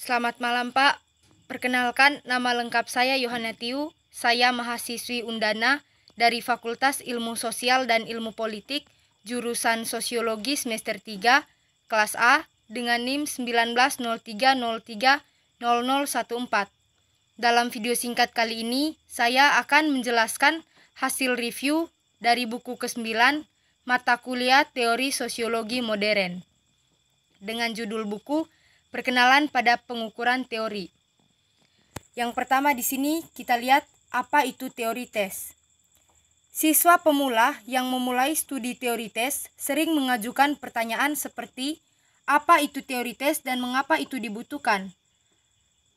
Selamat malam Pak. Perkenalkan, nama lengkap saya Yohana Tiu. Saya mahasiswi Undana dari Fakultas Ilmu Sosial dan Ilmu Politik, jurusan Sosiologi semester 3, kelas A, dengan NIM 1903030014. Dalam video singkat kali ini, saya akan menjelaskan hasil review dari buku ke-9, mata kuliah teori sosiologi modern. Dengan judul buku, Perkenalan pada pengukuran teori. Yang pertama di sini kita lihat apa itu teori tes. Siswa pemula yang memulai studi teori tes sering mengajukan pertanyaan seperti apa itu teori tes dan mengapa itu dibutuhkan.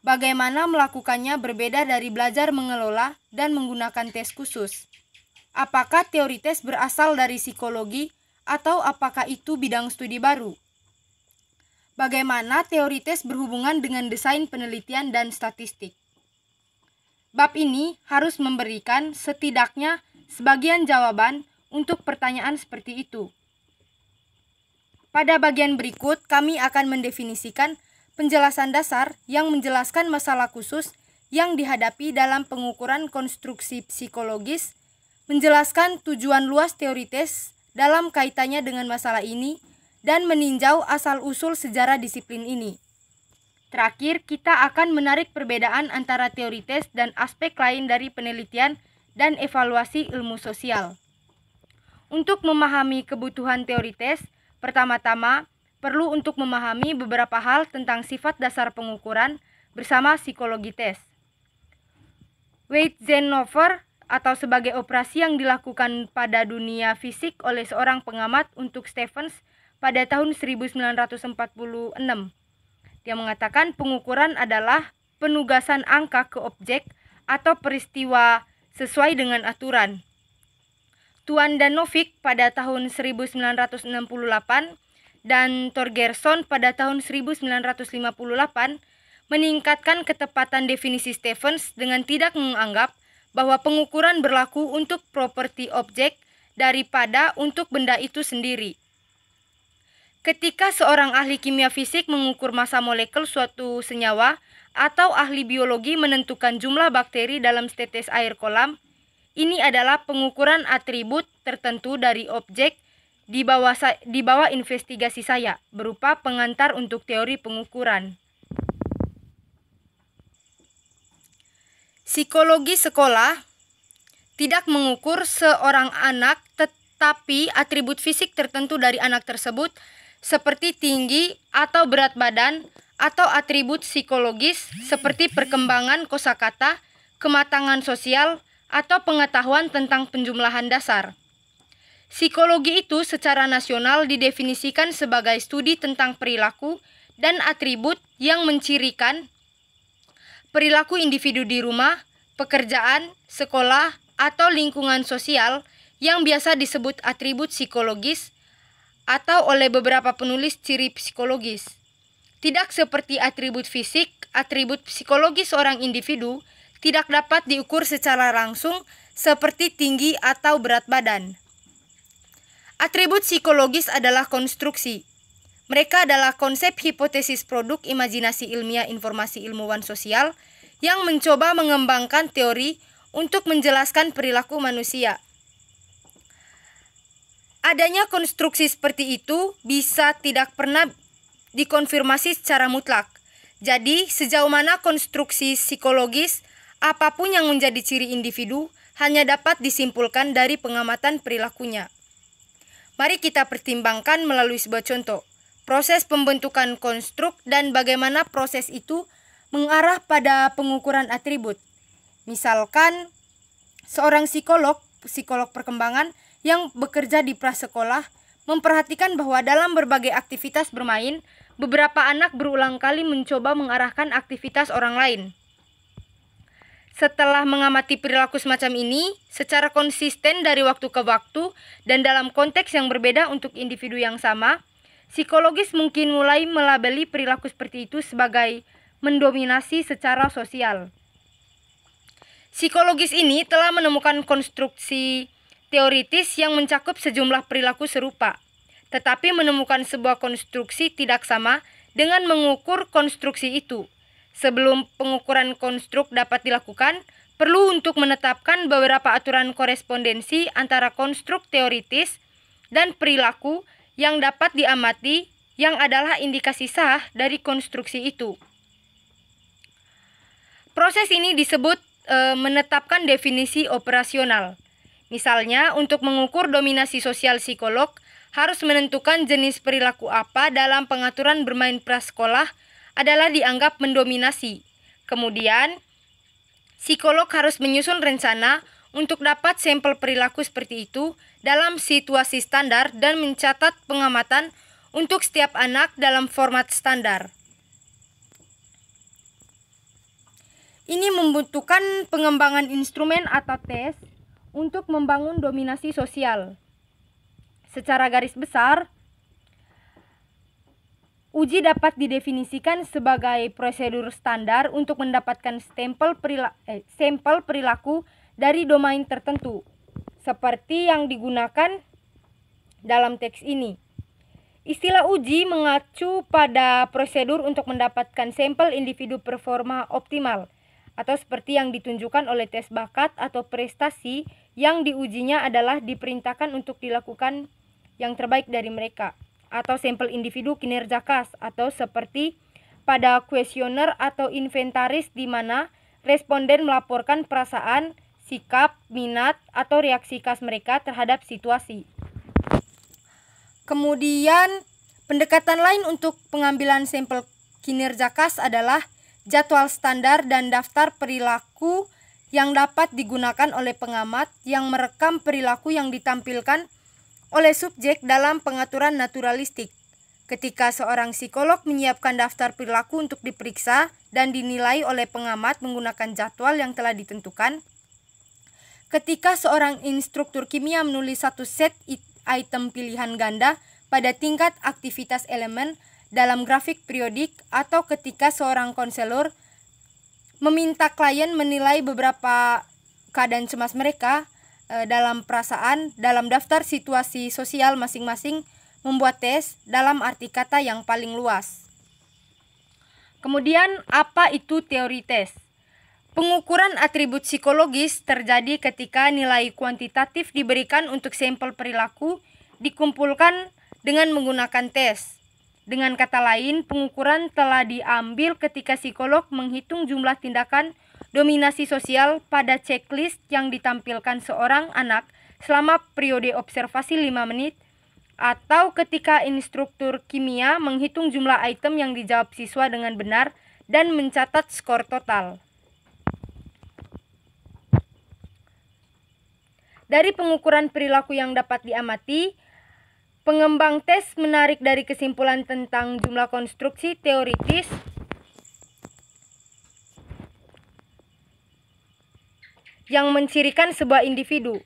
Bagaimana melakukannya berbeda dari belajar mengelola dan menggunakan tes khusus. Apakah teori tes berasal dari psikologi atau apakah itu bidang studi baru? Bagaimana teori tes berhubungan dengan desain penelitian dan statistik? Bab ini harus memberikan setidaknya sebagian jawaban untuk pertanyaan seperti itu. Pada bagian berikut, kami akan mendefinisikan penjelasan dasar yang menjelaskan masalah khusus yang dihadapi dalam pengukuran konstruksi psikologis, menjelaskan tujuan luas teori tes dalam kaitannya dengan masalah ini, dan meninjau asal-usul sejarah disiplin ini. Terakhir, kita akan menarik perbedaan antara teori tes dan aspek lain dari penelitian dan evaluasi ilmu sosial. Untuk memahami kebutuhan teori tes, pertama-tama perlu untuk memahami beberapa hal tentang sifat dasar pengukuran bersama psikologi tes. Weizsäcker atau sebagai operasi yang dilakukan pada dunia fisik oleh seorang pengamat untuk Stephens pada tahun 1946. Dia mengatakan pengukuran adalah penugasan angka ke objek atau peristiwa sesuai dengan aturan. Tuan Danovic pada tahun 1968 dan Torgerson pada tahun 1958 meningkatkan ketepatan definisi Stevens dengan tidak menganggap bahwa pengukuran berlaku untuk properti objek daripada untuk benda itu sendiri. Ketika seorang ahli kimia fisik mengukur masa molekul suatu senyawa atau ahli biologi menentukan jumlah bakteri dalam tetes air kolam, ini adalah pengukuran atribut tertentu dari objek di bawah, di bawah investigasi saya berupa pengantar untuk teori pengukuran. Psikologi sekolah tidak mengukur seorang anak tetapi atribut fisik tertentu dari anak tersebut seperti tinggi atau berat badan atau atribut psikologis seperti perkembangan kosakata, kematangan sosial, atau pengetahuan tentang penjumlahan dasar. Psikologi itu secara nasional didefinisikan sebagai studi tentang perilaku dan atribut yang mencirikan perilaku individu di rumah, pekerjaan, sekolah, atau lingkungan sosial yang biasa disebut atribut psikologis atau oleh beberapa penulis ciri psikologis. Tidak seperti atribut fisik, atribut psikologis seorang individu tidak dapat diukur secara langsung seperti tinggi atau berat badan. Atribut psikologis adalah konstruksi. Mereka adalah konsep hipotesis produk imajinasi ilmiah informasi ilmuwan sosial yang mencoba mengembangkan teori untuk menjelaskan perilaku manusia. Adanya konstruksi seperti itu bisa tidak pernah dikonfirmasi secara mutlak. Jadi, sejauh mana konstruksi psikologis, apapun yang menjadi ciri individu, hanya dapat disimpulkan dari pengamatan perilakunya. Mari kita pertimbangkan melalui sebuah contoh. Proses pembentukan konstruk dan bagaimana proses itu mengarah pada pengukuran atribut. Misalkan, seorang psikolog, psikolog perkembangan, yang bekerja di prasekolah memperhatikan bahwa dalam berbagai aktivitas bermain, beberapa anak berulang kali mencoba mengarahkan aktivitas orang lain. Setelah mengamati perilaku semacam ini secara konsisten dari waktu ke waktu dan dalam konteks yang berbeda untuk individu yang sama, psikologis mungkin mulai melabeli perilaku seperti itu sebagai mendominasi secara sosial. Psikologis ini telah menemukan konstruksi teoritis yang mencakup sejumlah perilaku serupa, tetapi menemukan sebuah konstruksi tidak sama dengan mengukur konstruksi itu. Sebelum pengukuran konstruk dapat dilakukan, perlu untuk menetapkan beberapa aturan korespondensi antara konstruk teoritis dan perilaku yang dapat diamati yang adalah indikasi sah dari konstruksi itu. Proses ini disebut e, menetapkan definisi operasional. Misalnya, untuk mengukur dominasi sosial psikolog, harus menentukan jenis perilaku apa dalam pengaturan bermain prasekolah adalah dianggap mendominasi. Kemudian, psikolog harus menyusun rencana untuk dapat sampel perilaku seperti itu dalam situasi standar dan mencatat pengamatan untuk setiap anak dalam format standar. Ini membutuhkan pengembangan instrumen atau tes untuk membangun dominasi sosial. Secara garis besar, Uji dapat didefinisikan sebagai prosedur standar untuk mendapatkan stempel perila eh, sampel perilaku dari domain tertentu, seperti yang digunakan dalam teks ini. Istilah uji mengacu pada prosedur untuk mendapatkan sampel individu performa optimal atau seperti yang ditunjukkan oleh tes bakat atau prestasi yang diujinya adalah diperintahkan untuk dilakukan yang terbaik dari mereka atau sampel individu kinerja khas atau seperti pada kuesioner atau inventaris di mana responden melaporkan perasaan, sikap, minat, atau reaksi khas mereka terhadap situasi. Kemudian, pendekatan lain untuk pengambilan sampel kinerja khas adalah jadwal standar dan daftar perilaku yang dapat digunakan oleh pengamat yang merekam perilaku yang ditampilkan oleh subjek dalam pengaturan naturalistik. Ketika seorang psikolog menyiapkan daftar perilaku untuk diperiksa dan dinilai oleh pengamat menggunakan jadwal yang telah ditentukan, ketika seorang instruktur kimia menulis satu set item pilihan ganda pada tingkat aktivitas elemen dalam grafik periodik atau ketika seorang konselor meminta klien menilai beberapa keadaan cemas mereka e, dalam perasaan dalam daftar situasi sosial masing-masing membuat tes dalam arti kata yang paling luas. Kemudian apa itu teori tes? Pengukuran atribut psikologis terjadi ketika nilai kuantitatif diberikan untuk sampel perilaku dikumpulkan dengan menggunakan tes. Dengan kata lain, pengukuran telah diambil ketika psikolog menghitung jumlah tindakan dominasi sosial pada checklist yang ditampilkan seorang anak selama periode observasi 5 menit atau ketika instruktur kimia menghitung jumlah item yang dijawab siswa dengan benar dan mencatat skor total. Dari pengukuran perilaku yang dapat diamati, Pengembang tes menarik dari kesimpulan tentang jumlah konstruksi teoritis yang mencirikan sebuah individu.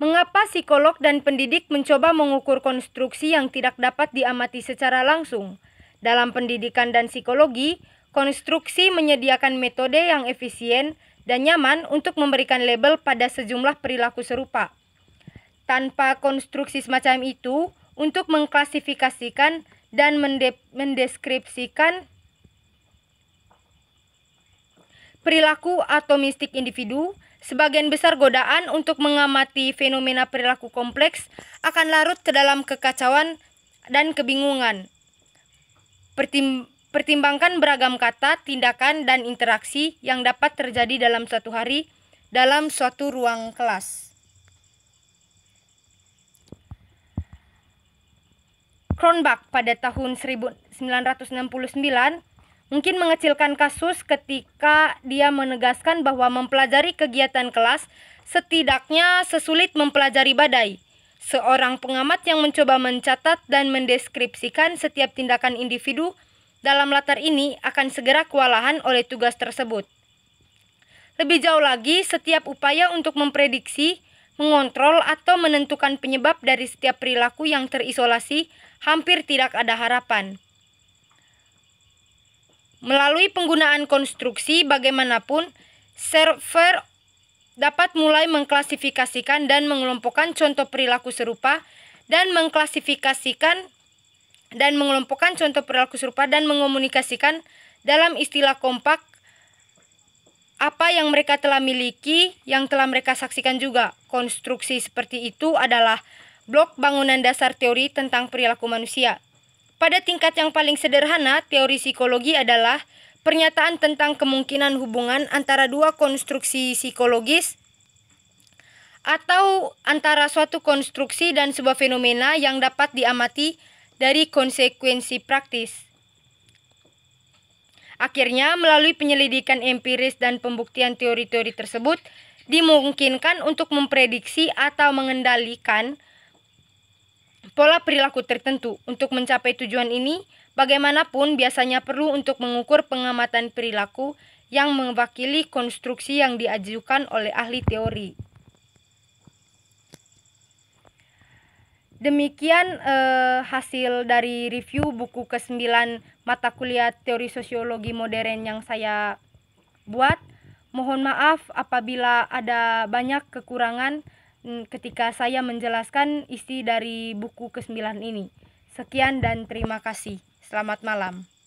Mengapa psikolog dan pendidik mencoba mengukur konstruksi yang tidak dapat diamati secara langsung? Dalam pendidikan dan psikologi, konstruksi menyediakan metode yang efisien dan nyaman untuk memberikan label pada sejumlah perilaku serupa tanpa konstruksi semacam itu untuk mengklasifikasikan dan mendeskripsikan perilaku atomistik individu, sebagian besar godaan untuk mengamati fenomena perilaku kompleks akan larut ke dalam kekacauan dan kebingungan. pertimbangkan beragam kata, tindakan, dan interaksi yang dapat terjadi dalam satu hari dalam suatu ruang kelas. Kronbach pada tahun 1969 mungkin mengecilkan kasus ketika dia menegaskan bahwa mempelajari kegiatan kelas setidaknya sesulit mempelajari badai. Seorang pengamat yang mencoba mencatat dan mendeskripsikan setiap tindakan individu dalam latar ini akan segera kewalahan oleh tugas tersebut. Lebih jauh lagi, setiap upaya untuk memprediksi, mengontrol, atau menentukan penyebab dari setiap perilaku yang terisolasi hampir tidak ada harapan. Melalui penggunaan konstruksi bagaimanapun, server dapat mulai mengklasifikasikan dan mengelompokkan contoh perilaku serupa dan mengklasifikasikan dan mengelompokkan contoh perilaku serupa dan mengomunikasikan dalam istilah kompak apa yang mereka telah miliki, yang telah mereka saksikan juga. Konstruksi seperti itu adalah blok bangunan dasar teori tentang perilaku manusia. Pada tingkat yang paling sederhana, teori psikologi adalah pernyataan tentang kemungkinan hubungan antara dua konstruksi psikologis atau antara suatu konstruksi dan sebuah fenomena yang dapat diamati dari konsekuensi praktis. Akhirnya, melalui penyelidikan empiris dan pembuktian teori-teori tersebut, dimungkinkan untuk memprediksi atau mengendalikan pola perilaku tertentu. Untuk mencapai tujuan ini, bagaimanapun biasanya perlu untuk mengukur pengamatan perilaku yang mewakili konstruksi yang diajukan oleh ahli teori. Demikian eh, hasil dari review buku ke-9 mata kuliah teori sosiologi modern yang saya buat. Mohon maaf apabila ada banyak kekurangan. Hmm, ketika saya menjelaskan isi dari buku ke-9 ini. Sekian dan terima kasih. Selamat malam.